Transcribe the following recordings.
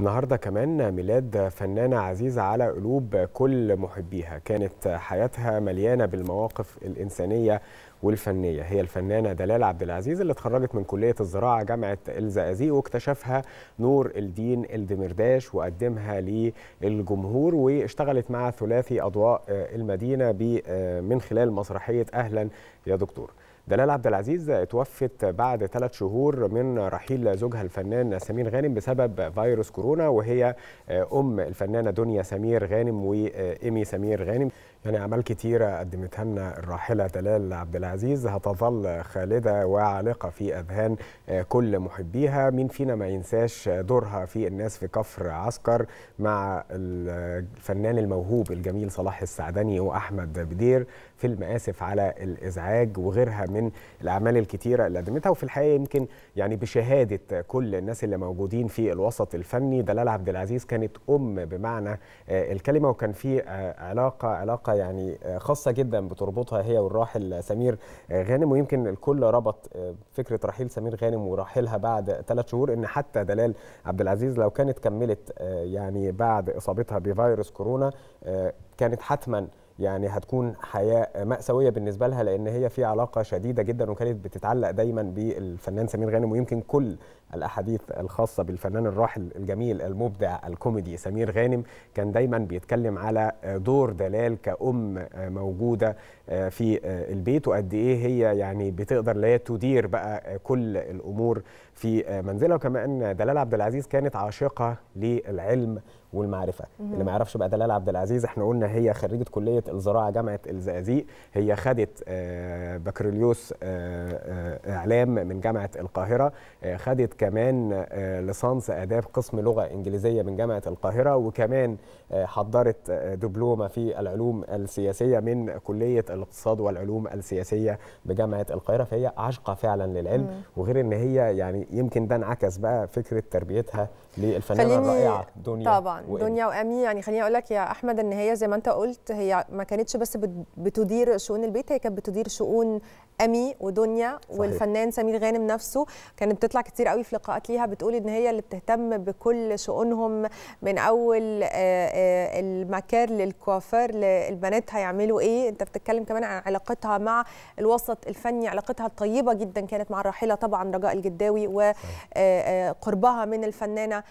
النهارده كمان ميلاد فنانه عزيزه على قلوب كل محبيها كانت حياتها مليانه بالمواقف الانسانيه والفنيه هي الفنانه دلال عبد العزيز اللي اتخرجت من كليه الزراعه جامعه الزقازيق واكتشفها نور الدين الدمرداش وقدمها للجمهور واشتغلت مع ثلاثي اضواء المدينه من خلال مسرحيه اهلا يا دكتور دلال عبد العزيز توفت بعد ثلاث شهور من رحيل زوجها الفنان سمير غانم بسبب فيروس كورونا وهي آه، ام الفنانه دنيا سمير غانم وايمي آه، سمير غانم يعني اعمال كتيره قدمتها لنا الراحله دلال عبد العزيز هتظل خالده وعالقه في اذهان آه، كل محبيها مين فينا ما ينساش دورها في الناس في كفر عسكر مع الفنان الموهوب الجميل صلاح السعدني واحمد بدير فيلم اسف على الازعاج وغيرها من الاعمال الكتيره اللي قدمتها وفي الحقيقه يمكن يعني بشهاده كل الناس اللي موجودين في الوسط الفني دلال عبد العزيز كانت ام بمعنى آه، الكلمه وكان في آه، علاقه علاقه يعني آه، خاصه جدا بتربطها هي والراحل سمير غانم ويمكن الكل ربط فكره رحيل سمير غانم وراحلها بعد ثلاث شهور ان حتى دلال عبد العزيز لو كانت كملت يعني بعد اصابتها بفيروس كورونا كانت حتما يعني هتكون حياه ماساويه بالنسبه لها لان هي في علاقه شديده جدا وكانت بتتعلق دايما بالفنان سمير غانم ويمكن كل الاحاديث الخاصه بالفنان الراحل الجميل المبدع الكوميدي سمير غانم كان دايما بيتكلم على دور دلال كأم موجوده آه، في آه، البيت وقد ايه هي يعني بتقدر لها تدير بقى كل الامور في منزلها وكما ان دلال عبد العزيز كانت عاشقه للعلم والمعرفه اللي ما يعرفش بقى دلال عبد العزيز احنا قلنا هي خريجه كليه الزراعه جامعه الزقازيق هي خدت آه، بكالوريوس آه، آه، اعلام من جامعه القاهره خدت كمان ليسانس اداب قسم لغه انجليزيه من جامعه القاهره وكمان حضرت دبلومه في العلوم السياسيه من كليه الاقتصاد والعلوم السياسيه بجامعه القاهره فهي عاشقه فعلا للعلم وغير ان هي يعني يمكن ده انعكس بقى فكره تربيتها للفنانه الرائعه دنيا طبعا وإن. دنيا وامي يعني خليني اقول لك يا احمد ان هي زي ما انت قلت هي ما كانتش بس بتدير شؤون البيت هي كانت بتدير شؤون امي ودنيا صحيح. والفنان سمير غانم نفسه كانت بتطلع كتير قوي في لقاءات ليها بتقول ان هي اللي بتهتم بكل شؤونهم من اول آه، آه، المكار للكوافير للبنات هيعملوا ايه انت بتتكلم كمان عن علاقتها مع الوسط الفني علاقتها الطيبه جدا كانت مع الراحله طبعا رجاء الجداوي وقربها آه، من الفنانه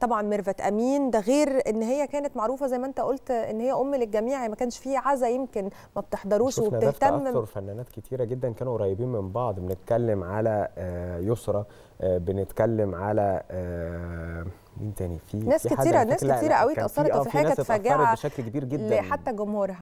طبعا ميرفت امين ده غير ان هي كانت معروفه زي ما انت قلت ان هي ام للجميع يعني ما كانش فيه عزا يمكن ما بتحضروش وبتهتم فنانات كتيره جدا كانوا قريبين من بعض بنتكلم على آه، يسرى آه، بنتكلم على آه، مين تاني في ناس كتيره ناس كتيره قوي اتاثرت في حاجه كانت فاجعه بشكل كبير جدا حتى جمهورها